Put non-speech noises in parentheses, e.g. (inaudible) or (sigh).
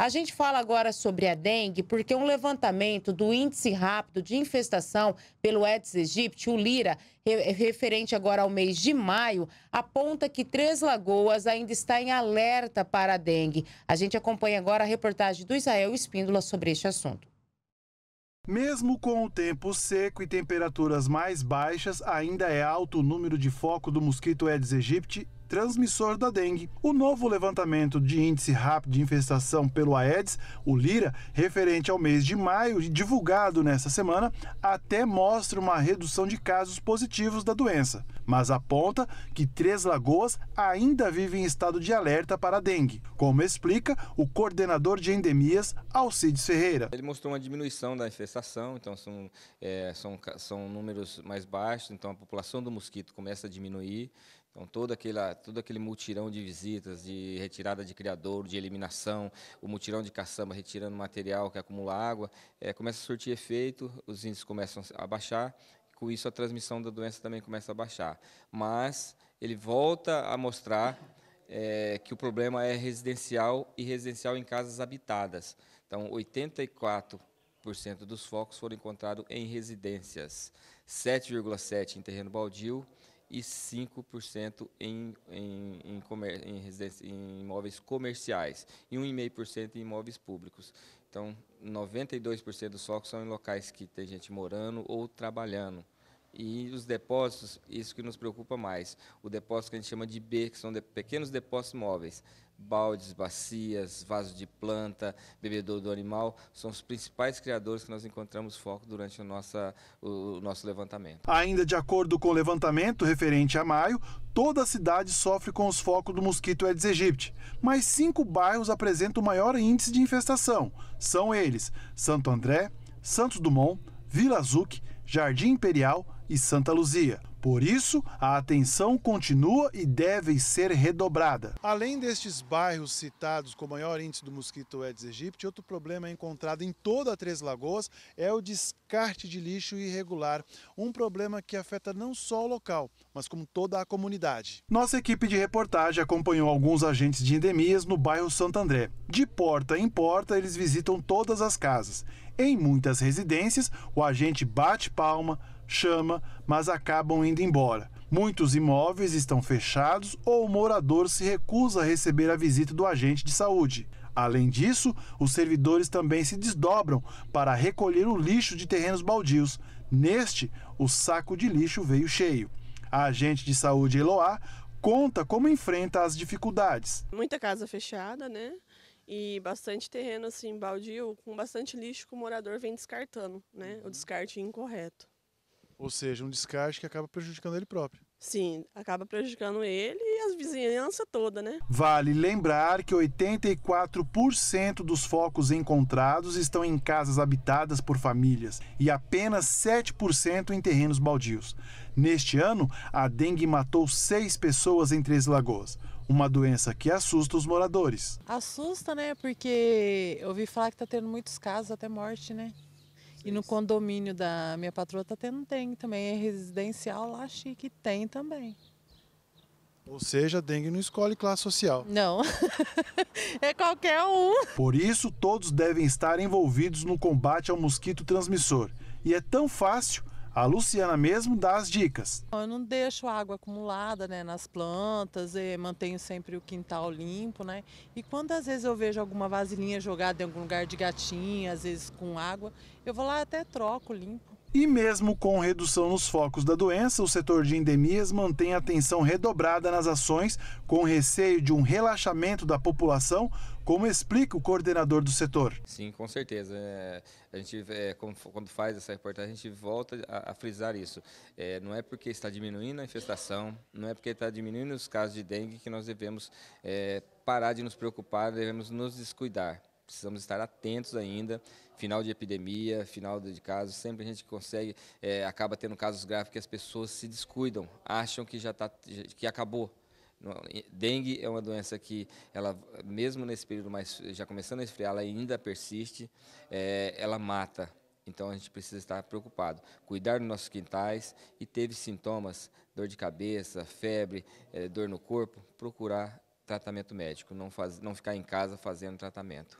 A gente fala agora sobre a dengue porque um levantamento do índice rápido de infestação pelo Aedes aegypti, o Lira, referente agora ao mês de maio, aponta que Três Lagoas ainda está em alerta para a dengue. A gente acompanha agora a reportagem do Israel Espíndola sobre este assunto. Mesmo com o tempo seco e temperaturas mais baixas, ainda é alto o número de foco do mosquito Aedes aegypti transmissor da dengue. O novo levantamento de índice rápido de infestação pelo Aedes, o LIRA, referente ao mês de maio, divulgado nesta semana, até mostra uma redução de casos positivos da doença, mas aponta que Três Lagoas ainda vive em estado de alerta para a dengue, como explica o coordenador de endemias, Alcides Ferreira. Ele mostrou uma diminuição da infestação, então são, é, são, são números mais baixos, então a população do mosquito começa a diminuir, então, todo, aquele todo aquele mutirão de visitas, de retirada de criador, de eliminação, o mutirão de caçamba retirando material que acumula água, é, começa a surtir efeito, os índices começam a baixar, com isso a transmissão da doença também começa a baixar. Mas ele volta a mostrar é, que o problema é residencial e residencial em casas habitadas. Então, 84% dos focos foram encontrados em residências, 7,7% em terreno baldio, e 5% em, em, em, em, em imóveis comerciais e 1,5% em imóveis públicos. Então, 92% dos focos são em locais que tem gente morando ou trabalhando. E os depósitos, isso que nos preocupa mais. O depósito que a gente chama de B, que são de, pequenos depósitos móveis baldes, bacias, vasos de planta, bebedouro do animal, são os principais criadores que nós encontramos foco durante a nossa, o nosso levantamento. Ainda de acordo com o levantamento referente a maio, toda a cidade sofre com os focos do mosquito Aedes aegypti, mas cinco bairros apresentam o maior índice de infestação. São eles Santo André, Santos Dumont, Vila Azuc, Jardim Imperial e Santa Luzia. Por isso, a atenção continua e deve ser redobrada. Além destes bairros citados com maior índice do mosquito Aedes aegypti, outro problema é encontrado em toda a Três Lagoas é o descarte de lixo irregular, um problema que afeta não só o local, mas como toda a comunidade. Nossa equipe de reportagem acompanhou alguns agentes de endemias no bairro Santo André. De porta em porta, eles visitam todas as casas. Em muitas residências, o agente bate palma, chama, mas acabam indo embora. Muitos imóveis estão fechados ou o morador se recusa a receber a visita do agente de saúde. Além disso, os servidores também se desdobram para recolher o lixo de terrenos baldios. Neste, o saco de lixo veio cheio. A agente de saúde Eloá conta como enfrenta as dificuldades. Muita casa fechada, né? e bastante terreno assim baldio com bastante lixo que o morador vem descartando, né? O descarte incorreto. Ou seja, um descarte que acaba prejudicando ele próprio. Sim, acaba prejudicando ele e a vizinhança toda, né? Vale lembrar que 84% dos focos encontrados estão em casas habitadas por famílias e apenas 7% em terrenos baldios. Neste ano, a dengue matou seis pessoas em Três Lagoas. Uma doença que assusta os moradores. Assusta, né? Porque eu ouvi falar que está tendo muitos casos, até morte, né? E no condomínio da minha patroa tá tendo, tem também. É residencial lá chique, tem também. Ou seja, a dengue não escolhe classe social. Não. (laughs) é qualquer um. Por isso, todos devem estar envolvidos no combate ao mosquito transmissor. E é tão fácil a Luciana mesmo dá as dicas. Eu não deixo água acumulada né, nas plantas, eh, mantenho sempre o quintal limpo, né? E quando às vezes eu vejo alguma vasilhinha jogada em algum lugar de gatinha, às vezes com água, eu vou lá até troco, limpo. E mesmo com redução nos focos da doença, o setor de endemias mantém atenção redobrada nas ações, com receio de um relaxamento da população, como explica o coordenador do setor. Sim, com certeza. É, a gente, é, quando faz essa reportagem, a gente volta a, a frisar isso. É, não é porque está diminuindo a infestação, não é porque está diminuindo os casos de dengue que nós devemos é, parar de nos preocupar, devemos nos descuidar precisamos estar atentos ainda. Final de epidemia, final de casos, sempre a gente consegue, é, acaba tendo casos graves que as pessoas se descuidam, acham que já tá, que acabou. Dengue é uma doença que, ela, mesmo nesse período mais, já começando a esfriar, ela ainda persiste, é, ela mata. Então a gente precisa estar preocupado, cuidar dos nossos quintais e teve sintomas, dor de cabeça, febre, é, dor no corpo, procurar tratamento médico, não, faz, não ficar em casa fazendo tratamento.